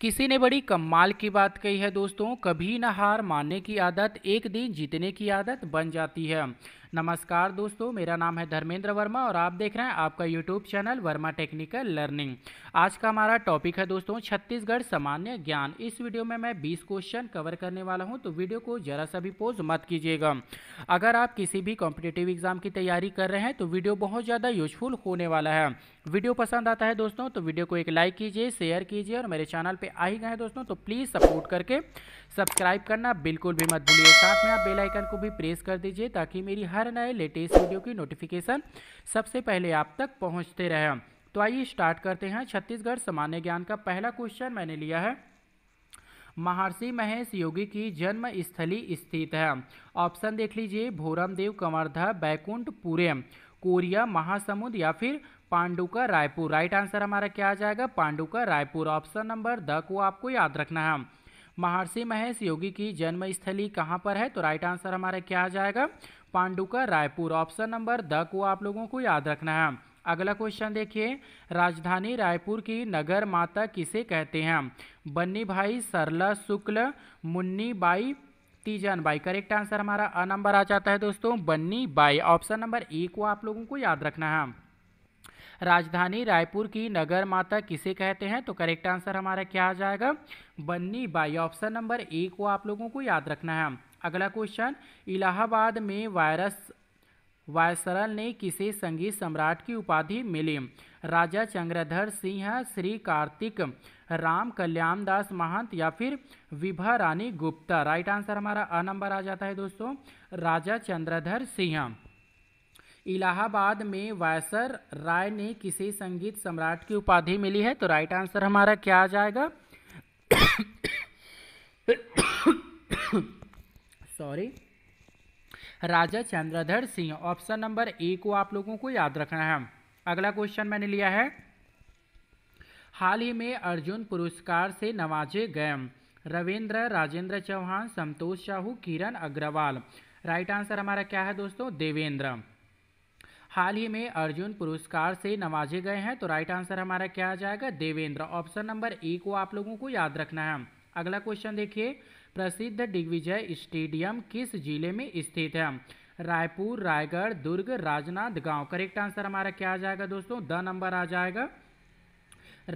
किसी ने बड़ी कमाल की बात कही है दोस्तों कभी ना हार मानने की आदत एक दिन जीतने की आदत बन जाती है नमस्कार दोस्तों मेरा नाम है धर्मेंद्र वर्मा और आप देख रहे हैं आपका YouTube channel Verma technical learning आज का हमारा टॉपिक है दोस्तों छत्तीसगढ़ सामान्य ज्ञान इस वीडियो में मैं 20 क्वेश्चन कवर करने वाला हूं तो वीडियो को जरा सा भी पोज मत कीजिएगा अगर आप किसी भी कॉम्पिटेटिव एग्जाम की तैयारी कर रहे हैं तो वीडियो बहुत ज़्यादा यूजफुल होने वाला है वीडियो पसंद आता है दोस्तों तो वीडियो को एक लाइक कीजिए शेयर कीजिए और मेरे चैनल पर आ ही गए दोस्तों तो प्लीज़ सपोर्ट करके सब्सक्राइब करना बिल्कुल भी मत भूलिए साथ में आप बेल आइकन को भी प्रेस कर दीजिए ताकि मेरी हर नए लेटेस्ट वीडियो की नोटिफिकेशन सबसे पहले आप तक पहुँचते रहें तो आइए स्टार्ट करते हैं छत्तीसगढ़ सामान्य ज्ञान का पहला क्वेश्चन मैंने लिया है महर्षि महेश योगी की जन्म स्थली स्थित है ऑप्शन देख लीजिए भोरमदेव कंवर्धा बैकुंठपुरे कोरिया महासमुंद या फिर पांडुका रायपुर राइट आंसर हमारा क्या आ जाएगा Panduka Raipur option number D को आपको याद रखना है महर्षि महेश योगी की जन्मस्थली कहाँ पर है तो राइट आंसर हमारा क्या आ जाएगा Panduka Raipur option number D को आप लोगों को याद रखना है अगला क्वेश्चन देखिए राजधानी रायपुर की नगर माता किसे कहते हैं बन्नी भाई सरला शुक्ल मुन्नी बाई तीजन बाई करेक्ट आंसर हमारा अ नंबर आ जाता है दोस्तों Banni Bai option number A को आप लोगों को याद रखना है राजधानी रायपुर की नगर माता किसे कहते हैं तो करेक्ट आंसर हमारा क्या आ जाएगा Banni Bai option number A को आप लोगों को याद रखना है अगला क्वेश्चन इलाहाबाद में वायरस वायसरल ने किसे संगीत सम्राट की उपाधि मिली राजा चंद्रधर सिंह श्री कार्तिक राम कल्याण दास महंत या फिर विभा रानी गुप्ता राइट आंसर हमारा अ नंबर आ जाता है दोस्तों राजा चंद्रधर सिंह इलाहाबाद में वायसर राय ने किसे संगीत सम्राट की उपाधि मिली है तो राइट आंसर हमारा क्या आ जाएगा sorry Raja Chandradhar Singh option number A को आप लोगों को याद रखना है अगला क्वेश्चन मैंने लिया है हाल ही में अर्जुन पुरस्कार से नवाजे गए रविंद्र राजेंद्र चौहान संतोष साहू किरण अग्रवाल राइट आंसर हमारा क्या है दोस्तों देवेंद्र हाल ही में अर्जुन पुरस्कार से नवाजे गए हैं तो राइट आंसर हमारा क्या आ जाएगा देवेंद्र ऑप्शन नंबर ए को आप लोगों को याद रखना है अगला क्वेश्चन देखिए प्रसिद्ध दिग्विजय स्टेडियम किस जिले में स्थित है रायपुर रायगढ़ दुर्ग राजनाथ गांव करेक्ट आंसर हमारा क्या आ जाएगा दोस्तों द नंबर आ जाएगा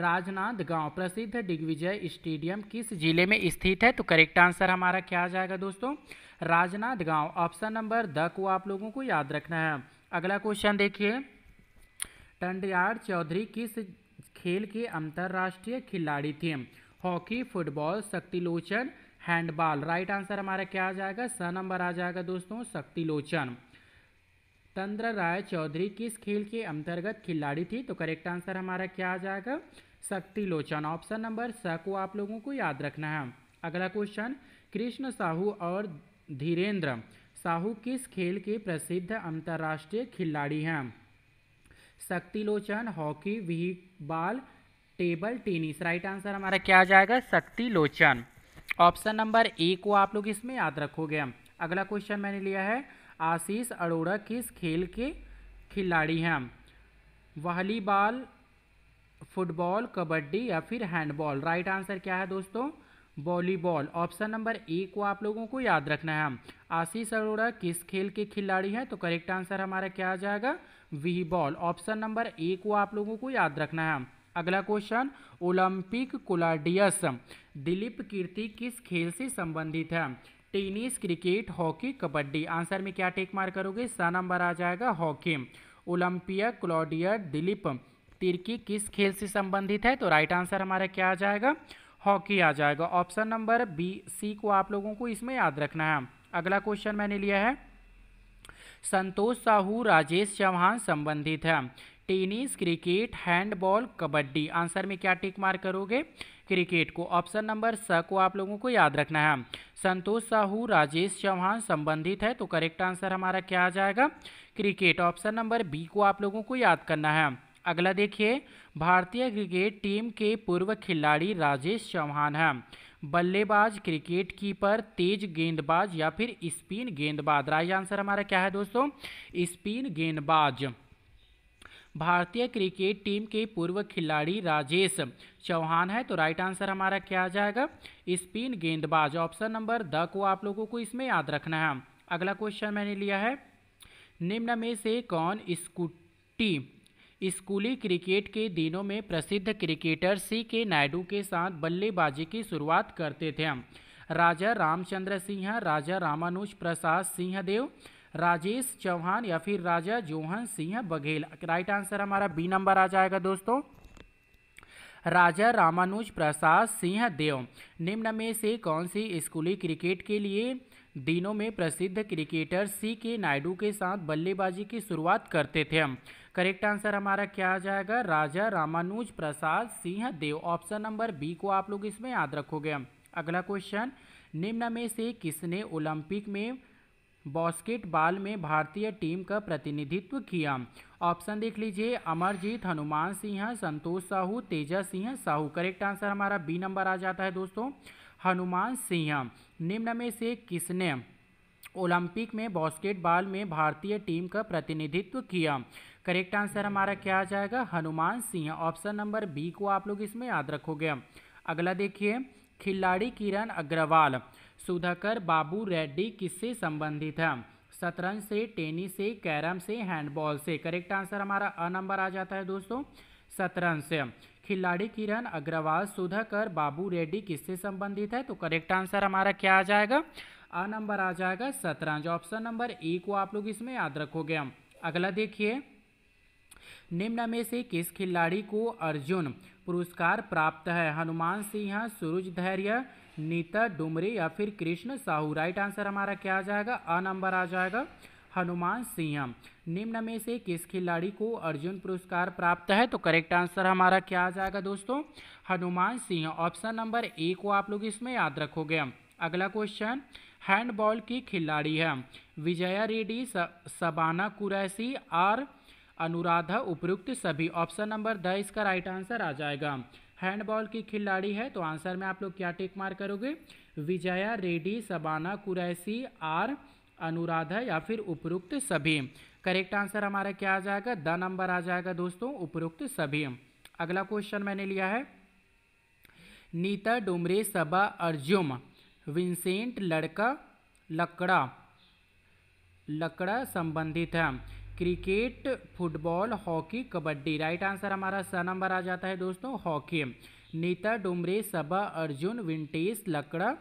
राजनाथ गांव प्रसिद्ध दिग्विजय स्टेडियम किस जिले में स्थित है तो करेक्ट आंसर हमारा क्या आ जाएगा दोस्तों राजनाथ गांव ऑप्शन नंबर द को आप लोगों को याद रखना है अगला क्वेश्चन देखिए टंडियार चौधरी किस खेल के अंतर्राष्ट्रीय खिलाड़ी थे hockey football Shaktilochan handball right answer हमारा क्या आ जाएगा स नंबर आ जाएगा दोस्तों शक्तिलोचन तंद्र राय चौधरी किस खेल के अंतर्गत खिलाड़ी थी तो करेक्ट आंसर हमारा क्या आ जाएगा शक्तिलोचन ऑप्शन नंबर स को आप लोगों को याद रखना है अगला क्वेश्चन कृष्ण साहू और धीरेन्द्र साहू किस खेल के प्रसिद्ध अंतर्राष्ट्रीय खिलाड़ी हैं Shaktilochan hockey volleyball table tennis right answer हमारा क्या आ जाएगा शक्ति लोचन ऑप्शन नंबर ए को आप लोग इसमें याद रखोगे अगला क्वेश्चन मैंने लिया है आशीष अरोड़ा किस खेल के खिलाड़ी हैं वॉलीबॉल फुटबॉल कबड्डी या फिर हैंडबॉल राइट आंसर क्या है दोस्तों वॉलीबॉल ऑप्शन नंबर ए को आप लोगों को याद रखना है आशीष अरोड़ा किस खेल के खिलाड़ी हैं तो करेक्ट आंसर हमारा क्या आ जाएगा volleyball option number A को आप लोगों को याद रखना है अगला क्वेश्चन ओलंपिक कोलाडियस दिलीप कीर्ति किस खेल से संबंधित है tennis cricket hockey kabaddi answer में क्या टेक मार करोगे स नंबर आ जाएगा hockey Olympian Claudius Dilip Tirkey किस खेल से संबंधित है तो राइट आंसर हमारा क्या आ जाएगा हॉकी आ जाएगा ऑप्शन नंबर बी सी को आप लोगों को इसमें याद रखना है अगला क्वेश्चन मैंने लिया है संतोष साहू राजेश चौहान संबंधित है tennis cricket handball kabaddi answer में क्या टिक मार करोगे क्रिकेट को ऑप्शन नंबर स को आप लोगों को याद रखना है संतोष साहू राजेश चौहान संबंधित है तो करेक्ट आंसर हमारा क्या आ जाएगा क्रिकेट ऑप्शन नंबर बी को आप लोगों को याद करना है अगला देखिए भारतीय क्रिकेट टीम के पूर्व खिलाड़ी राजेश चौहान हैं बल्लेबाज क्रिकेट कीपर तेज गेंदबाज या फिर स्पिन गेंदबाज राइट आंसर हमारा क्या है दोस्तों स्पिन गेंदबाज भारतीय क्रिकेट टीम के पूर्व खिलाड़ी राजेश चौहान है तो राइट आंसर हमारा क्या आ जाएगा स्पिन गेंदबाज ऑप्शन नंबर द को आप लोगों को इसमें याद रखना है अगला क्वेश्चन मैंने लिया है निम्न में से कौन स्कूटी स्कूली क्रिकेट के दिनों में प्रसिद्ध क्रिकेटर सी के नायडू के साथ बल्लेबाजी की शुरुआत करते थे राजा रामचंद्र सिंह राजा रामानुज प्रसाद सिंहदेव राजेश चौहान या फिर राजा जोहन सिंह बघेल राइट आंसर हमारा बी नंबर आ जाएगा दोस्तों राजा रामानुज प्रसाद सिंह देव निम्न में से कौन सी स्कूली क्रिकेट के लिए दिनों में प्रसिद्ध क्रिकेटर सी के नायडू के साथ बल्लेबाजी की शुरुआत करते थे करेक्ट आंसर हमारा क्या आ जाएगा Raja Ramanuj Prasad Singh Deo option number B को आप लोग इसमें याद रखोगे अगला क्वेश्चन निम्न में से किसने ओलंपिक में बास्केटबॉल में भारतीय टीम का प्रतिनिधित्व किया ऑप्शन देख लीजिए अमरजीत हनुमान सिंह संतोष साहू तेजा सिंह साहू करेक्ट आंसर हमारा बी नंबर आ जाता है दोस्तों हनुमान सिंह निम्न में से किसने ओलंपिक में बास्केटबॉल में भारतीय टीम का प्रतिनिधित्व किया करेक्ट आंसर हमारा क्या आ जाएगा Hanuman Singh option number B को आप लोग इसमें याद रखोगे अगला देखिए खिलाड़ी किरण अग्रवाल सुधाकर बाबू रेड्डी किससे संबंधित है शतरंज से टेनिस से कैरम से हैंडबॉल से करेक्ट आंसर हमारा अ नंबर आ जाता है दोस्तों शतरंज से खिलाड़ी किरण अग्रवाल सुधाकर बाबू रेड्डी किससे संबंधित है तो करेक्ट आंसर हमारा क्या आ जाएगा आ नंबर आ जाएगा शतरंज ऑप्शन नंबर ए को आप लोग इसमें याद रखोगे अगला देखिए निम्न में से किस खिलाड़ी को अर्जुन पुरस्कार प्राप्त है हनुमान सिंह सूरज धैर्य नीता डुमरी या फिर कृष्ण साहू राइट आंसर हमारा क्या आ जाएगा अ नंबर आ जाएगा हनुमान सिंह निम्न में से किस खिलाड़ी को अर्जुन पुरस्कार प्राप्त है तो करेक्ट आंसर हमारा क्या आ जाएगा दोस्तों Hanuman Singh option number A को आप लोग इसमें याद रखोगे अगला क्वेश्चन हैंडबॉल की खिलाड़ी है विजया रेड्डी सबाना कुरैसी और अनुराधा उपयुक्त सभी ऑप्शन नंबर द इसका राइट आंसर आ जाएगा हैंडबॉल की खिलाड़ी है तो आंसर में आप लोग क्या टेक मार करोगे विजया रेड्डी सबाना कुरैसी आर अनुराधा या फिर उपरोक्त सभी करेक्ट आंसर हमारा क्या आ जाएगा द नंबर आ जाएगा दोस्तों उपरोक्त सभी अगला क्वेश्चन मैंने लिया है नीता डुमरे सबा अर्जुम विंसेंट लड़का लकड़ा लकड़ा संबंधित है cricket football hockey kabaddi right answer हमारा स नंबर आ जाता है दोस्तों हॉकी नीता डुमरे सबा अर्जुन विंटेस लकड़ा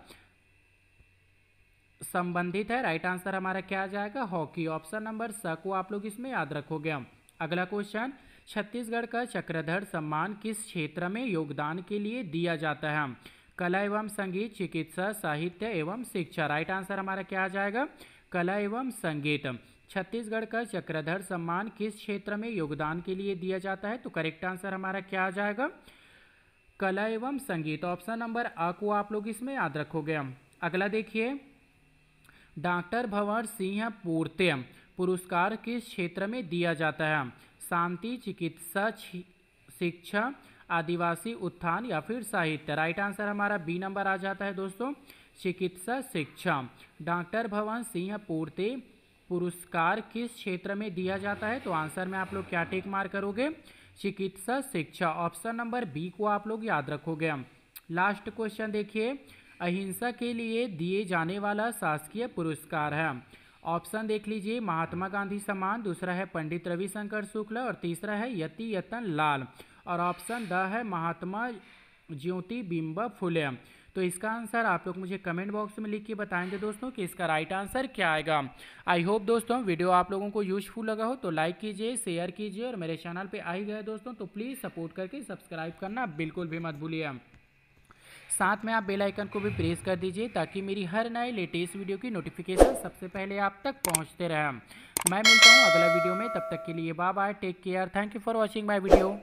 संबंधित है राइट आंसर हमारा क्या आ जाएगा हॉकी ऑप्शन नंबर स को आप लोग इसमें याद रखोगे हम अगला क्वेश्चन छत्तीसगढ़ का चक्रधर सम्मान किस क्षेत्र में योगदान के लिए दिया जाता है कला एवं संगीत चिकित्सा साहित्य एवं शिक्षा राइट आंसर हमारा क्या आ जाएगा कला एवं संगीत छत्तीसगढ़ का चक्रधर सम्मान किस क्षेत्र में योगदान के लिए दिया जाता है तो करेक्ट आंसर हमारा क्या आ जाएगा कला एवं संगीत ऑप्शन नंबर अ को आप लोग इसमें याद रखोगे हम अगला देखिए डॉक्टर भंवर सिंह पूर्ते पुरस्कार किस क्षेत्र में दिया जाता है शांति चिकित्सा शिक्षा आदिवासी उत्थान या फिर साहित्य राइट आंसर हमारा बी नंबर आ जाता है दोस्तों चिकित्सा शिक्षा डॉक्टर भवन सिंह पूर्ति पुरस्कार किस क्षेत्र में दिया जाता है तो आंसर में आप लोग क्या टेक मार करोगे चिकित्सा शिक्षा ऑप्शन नंबर बी को आप लोग याद रखोगे लास्ट क्वेश्चन देखिए अहिंसा के लिए दिए जाने वाला शासकीय पुरस्कार है ऑप्शन देख लीजिए महात्मा गांधी सम्मान दूसरा है पंडित रविशंकर शुक्ला और तीसरा है यति यतन लाल और ऑप्शन द है महात्मा ज्योति बिंब फुले तो इसका आंसर आप लोग मुझे कमेंट बॉक्स में लिख के बताएंगे दोस्तों कि इसका राइट आंसर क्या आएगा आई होप दोस्तों वीडियो आप लोगों को यूजफुल लगा हो तो लाइक कीजिए शेयर कीजिए और मेरे चैनल पे ही गए दोस्तों तो प्लीज़ सपोर्ट करके सब्सक्राइब करना बिल्कुल भी मत भूलिए साथ में आप बेल आइकन को भी प्रेस कर दीजिए ताकि मेरी हर नए लेटेस्ट वीडियो की नोटिफिकेशन सबसे पहले आप तक पहुँचते रहें मैं मिलता हूँ अगला वीडियो में तब तक के लिए bye bye take care thank you for watching my video